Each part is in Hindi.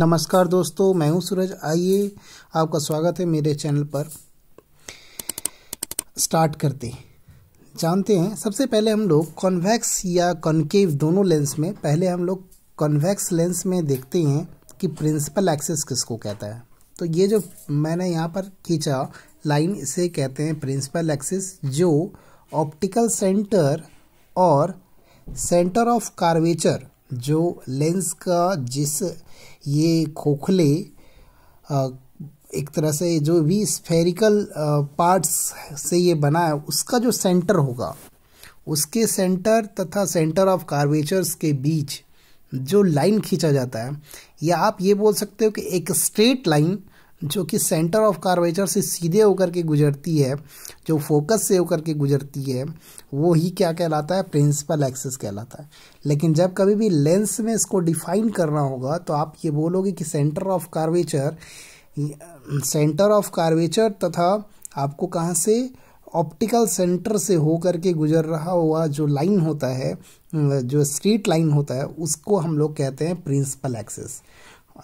नमस्कार दोस्तों मैं हूं सूरज आइए आपका स्वागत है मेरे चैनल पर स्टार्ट करते हैं जानते हैं सबसे पहले हम लोग कॉन्वेक्स या कॉन्केव दोनों लेंस में पहले हम लोग कॉन्वेक्स लेंस में देखते हैं कि प्रिंसिपल एक्सेस किसको कहता है तो ये जो मैंने यहाँ पर खींचा लाइन इसे कहते हैं प्रिंसिपल एक्सेस जो ऑप्टिकल सेंटर और सेंटर ऑफ कार्वेचर जो लेंस का जिस ये खोखले एक तरह से जो भी स्फेरिकल पार्ट्स से ये बना है उसका जो सेंटर होगा उसके सेंटर तथा सेंटर ऑफ कार्वेचर्स के बीच जो लाइन खींचा जाता है या आप ये बोल सकते हो कि एक स्ट्रेट लाइन जो कि सेंटर ऑफ कार्वेचर से सीधे होकर के गुजरती है जो फोकस से होकर के गुजरती है वो ही क्या कहलाता है प्रिंसिपल एक्सेस कहलाता है लेकिन जब कभी भी लेंस में इसको डिफाइन करना होगा तो आप ये बोलोगे कि centre of curvature centre of curvature तथा आपको कहाँ से ऑप्टिकल सेंटर से होकर के गुजर रहा हुआ जो लाइन होता है जो स्ट्रीट लाइन होता है उसको हम लोग कहते हैं प्रिंसिपल एक्सेस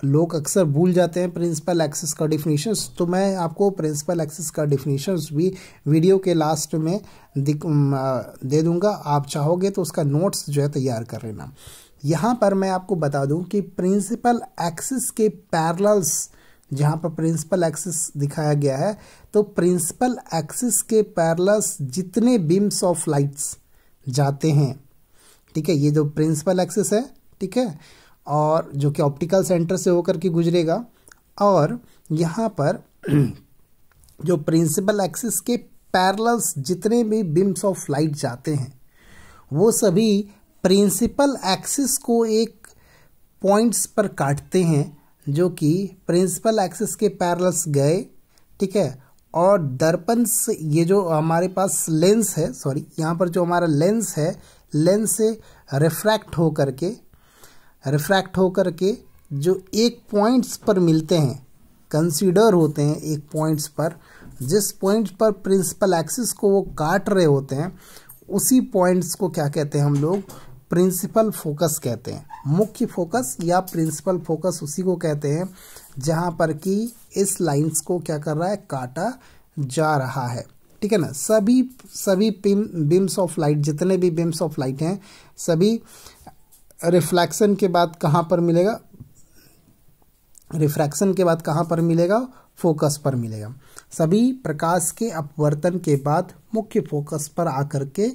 लोग अक्सर भूल जाते हैं प्रिंसिपल एक्सेस का डिफिनीशंस तो मैं आपको प्रिंसिपल एक्सेस का डिफिनीशंस भी वीडियो के लास्ट में दे दूंगा आप चाहोगे तो उसका नोट्स जो है तैयार कर लेना यहाँ पर मैं आपको बता दूं कि प्रिंसिपल एक्सेस के पैरल्स जहाँ पर प्रिंसिपल एक्सिस दिखाया गया है तो प्रिंसिपल एक्सिस के पैरल्स जितने बीम्स ऑफ लाइट्स जाते हैं ठीक है ये जो प्रिंसिपल एक्सिस है ठीक है और जो कि ऑप्टिकल सेंटर से होकर के गुजरेगा और यहाँ पर जो प्रिंसिपल एक्सिस के पैरल्स जितने भी बिम्स ऑफ लाइट जाते हैं वो सभी प्रिंसिपल एक्सिस को एक पॉइंट्स पर काटते हैं जो कि प्रिंसिपल एक्सिस के पैरल्स गए ठीक है और दर्पण से ये जो हमारे पास लेंस है सॉरी यहाँ पर जो हमारा लेंस है लेंस से रिफ्रैक्ट होकर के रिफ्रैक्ट होकर के जो एक पॉइंट्स पर मिलते हैं कंसीडर होते हैं एक पॉइंट्स पर जिस पॉइंट्स पर प्रिंसिपल एक्सिस को वो काट रहे होते हैं उसी पॉइंट्स को क्या कहते हैं हम लोग प्रिंसिपल फोकस कहते हैं मुख्य फोकस या प्रिंसिपल फोकस उसी को कहते हैं जहाँ पर कि इस लाइंस को क्या कर रहा है काटा जा रहा है ठीक है ना सभी सभी बिम्स ऑफ लाइट जितने भी बिम्स ऑफ लाइट हैं सभी रिफ्लैक्शन के बाद कहाँ पर मिलेगा रिफ्रैक्शन के बाद कहाँ पर मिलेगा फोकस पर मिलेगा सभी प्रकाश के अपवर्तन के बाद मुख्य फोकस पर आकर के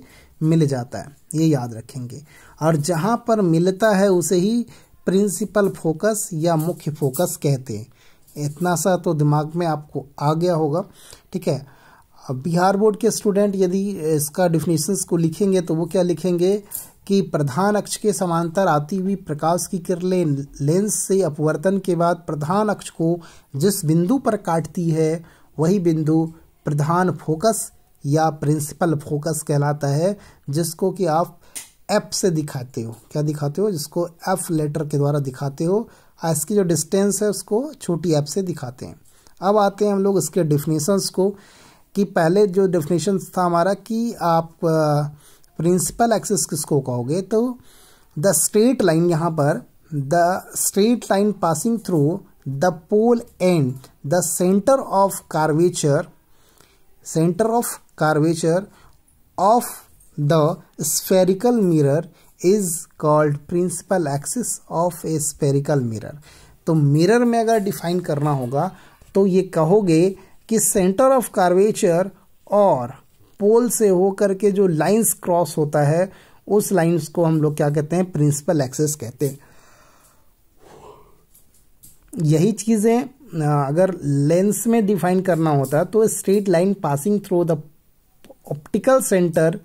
मिल जाता है ये याद रखेंगे और जहाँ पर मिलता है उसे ही प्रिंसिपल फोकस या मुख्य फोकस कहते हैं इतना सा तो दिमाग में आपको आ गया होगा ठीक है बिहार बोर्ड के स्टूडेंट यदि इसका डिफिनीशंस को लिखेंगे तो वो क्या लिखेंगे कि प्रधान अक्ष के समांतर आती हुई प्रकाश की किरले लेंस से अपवर्तन के बाद प्रधान अक्ष को जिस बिंदु पर काटती है वही बिंदु प्रधान फोकस या प्रिंसिपल फोकस कहलाता है जिसको कि आप एफ से दिखाते हो क्या दिखाते हो जिसको एफ लेटर के द्वारा दिखाते हो इसकी जो डिस्टेंस है उसको छोटी एफ से दिखाते हैं अब आते हैं हम लोग इसके डिफिनेशंस को कि पहले जो डिफिनेशंस था हमारा कि आप प्रिंसिपल एक्सिस किसको कहोगे तो द स्ट्रेट लाइन यहाँ पर the straight line passing through the pole and the centre of curvature centre of curvature of the spherical mirror is called principal axis of a spherical mirror तो मिरर में अगर डिफाइन करना होगा तो ये कहोगे कि सेंटर ऑफ कार्वेचर और पोल से होकर के जो लाइंस क्रॉस होता है उस लाइंस को हम लोग क्या कहते हैं प्रिंसिपल एक्सेस कहते हैं यही चीज़ें अगर लेंस में डिफाइन करना होता तो straight line passing through the optical centre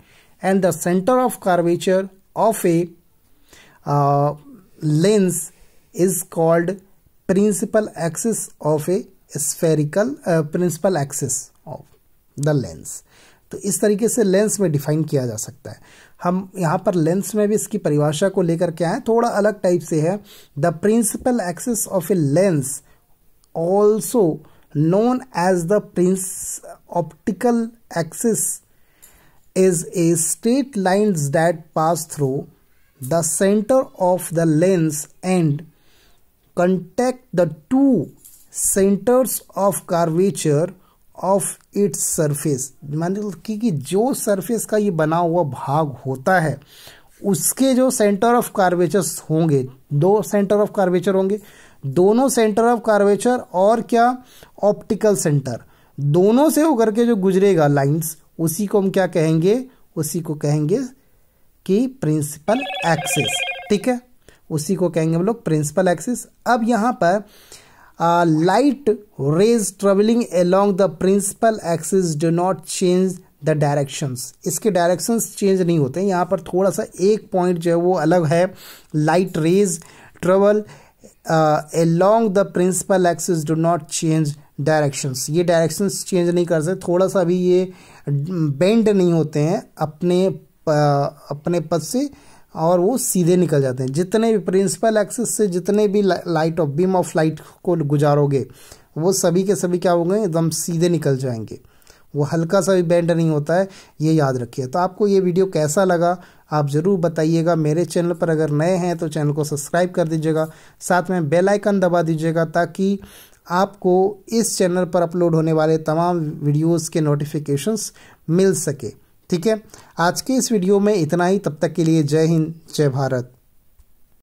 and the centre of curvature of a lens is called principal axis of a spherical principal axis of the lens तो इस तरीके से लेंस में डिफाइन किया जा सकता है हम यहाँ पर लेंस में भी इसकी परिभाषा को लेकर क्या है थोड़ा अलग टाइप से है the principal axis of a lens also known as the prince optical axis is a straight line that pass through the centre of the lens and contact the two centres of curvature of its surface मान कि, कि जो सरफेस का ये बना हुआ भाग होता है उसके जो सेंटर ऑफ कार्वेचर होंगे दो सेंटर ऑफ कार्वेचर होंगे दोनों सेंटर ऑफ कार्वेचर और क्या ऑप्टिकल सेंटर दोनों से होकर के जो गुजरेगा लाइंस उसी को हम क्या कहेंगे उसी को कहेंगे कि प्रिंसिपल एक्सिस ठीक है उसी को कहेंगे हम लोग प्रिंसिपल एक्सिस अब यहां पर light rays travelling along the principal axis do not change the directions इसके डायरेक्शंस चेंज नहीं होते हैं यहाँ पर थोड़ा सा एक पॉइंट जो है वो अलग है light rays travel along the principal axis do not change directions ये डायरेक्शंस चेंज नहीं कर सकते थोड़ा सा भी ये बेंड नहीं होते हैं अपने uh, अपने पद से और वो सीधे निकल जाते हैं जितने भी प्रिंसिपल एक्सिस से जितने भी light of beam of light को गुजारोगे वो सभी के सभी क्या होंगे एकदम सीधे निकल जाएंगे वो हल्का सा भी बैंड नहीं होता है ये याद रखिए तो आपको ये वीडियो कैसा लगा आप ज़रूर बताइएगा मेरे चैनल पर अगर नए हैं तो चैनल को सब्सक्राइब कर दीजिएगा साथ में बेल आइकन दबा दीजिएगा ताकि आपको इस चैनल पर अपलोड होने वाले तमाम वीडियोस के नोटिफिकेशंस मिल सके ठीक है आज के इस वीडियो में इतना ही तब तक के लिए जय हिंद जय भारत